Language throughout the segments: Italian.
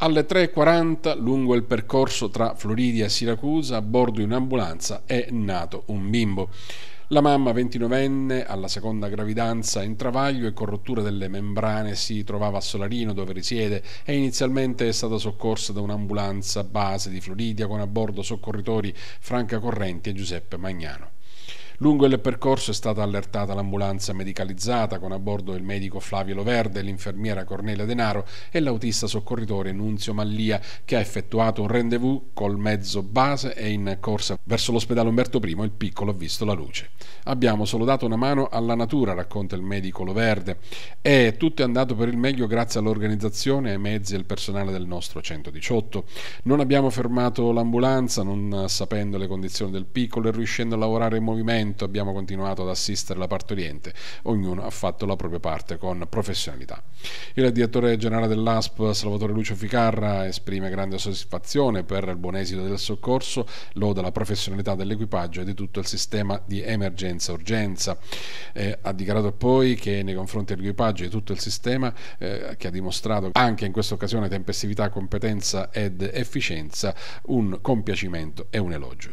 Alle 3.40, lungo il percorso tra Floridia e Siracusa, a bordo di un'ambulanza è nato un bimbo. La mamma, 29enne, alla seconda gravidanza in travaglio e con rottura delle membrane, si trovava a Solarino, dove risiede, e inizialmente è stata soccorsa da un'ambulanza base di Floridia con a bordo soccorritori Franca Correnti e Giuseppe Magnano. Lungo il percorso è stata allertata l'ambulanza medicalizzata con a bordo il medico Flavio Loverde, l'infermiera Cornelia Denaro e l'autista soccorritore Nunzio Mallia che ha effettuato un rendezvous col mezzo base e in corsa verso l'ospedale Umberto I il piccolo ha visto la luce. Abbiamo solo dato una mano alla natura, racconta il medico Loverde, e tutto è andato per il meglio grazie all'organizzazione, ai mezzi e al personale del nostro 118. Non abbiamo fermato l'ambulanza non sapendo le condizioni del piccolo e riuscendo a lavorare in movimento momento abbiamo continuato ad assistere la partoriente, ognuno ha fatto la propria parte con professionalità. Il direttore generale dell'ASP, Salvatore Lucio Ficarra, esprime grande soddisfazione per il buon esito del soccorso, loda la professionalità dell'equipaggio e di tutto il sistema di emergenza-urgenza. Eh, ha dichiarato poi che nei confronti dell'equipaggio e di tutto il sistema, eh, che ha dimostrato anche in questa occasione tempestività, competenza ed efficienza, un compiacimento e un elogio.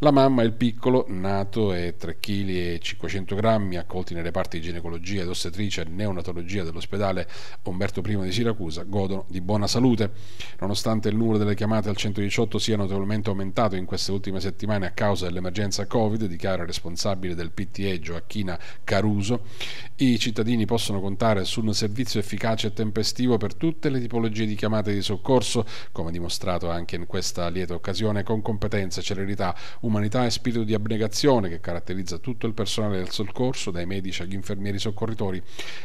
La mamma e il piccolo, nato e 3,5 kg accolti nei reparti di ginecologia ed ostetricia e neonatologia dell'ospedale Umberto I di Siracusa, godono di buona salute. Nonostante il numero delle chiamate al 118 sia notevolmente aumentato in queste ultime settimane a causa dell'emergenza Covid, dichiara il responsabile del PTE Gioacchina Caruso, i cittadini possono contare su un servizio efficace e tempestivo per tutte le tipologie di chiamate di soccorso, come dimostrato anche in questa lieta occasione, con competenza, e celerità, umanità e spirito di abnegazione che caratterizza tutto il personale del soccorso, dai medici agli infermieri soccorritori,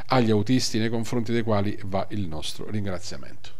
agli autisti nei confronti dei quali va il nostro ringraziamento.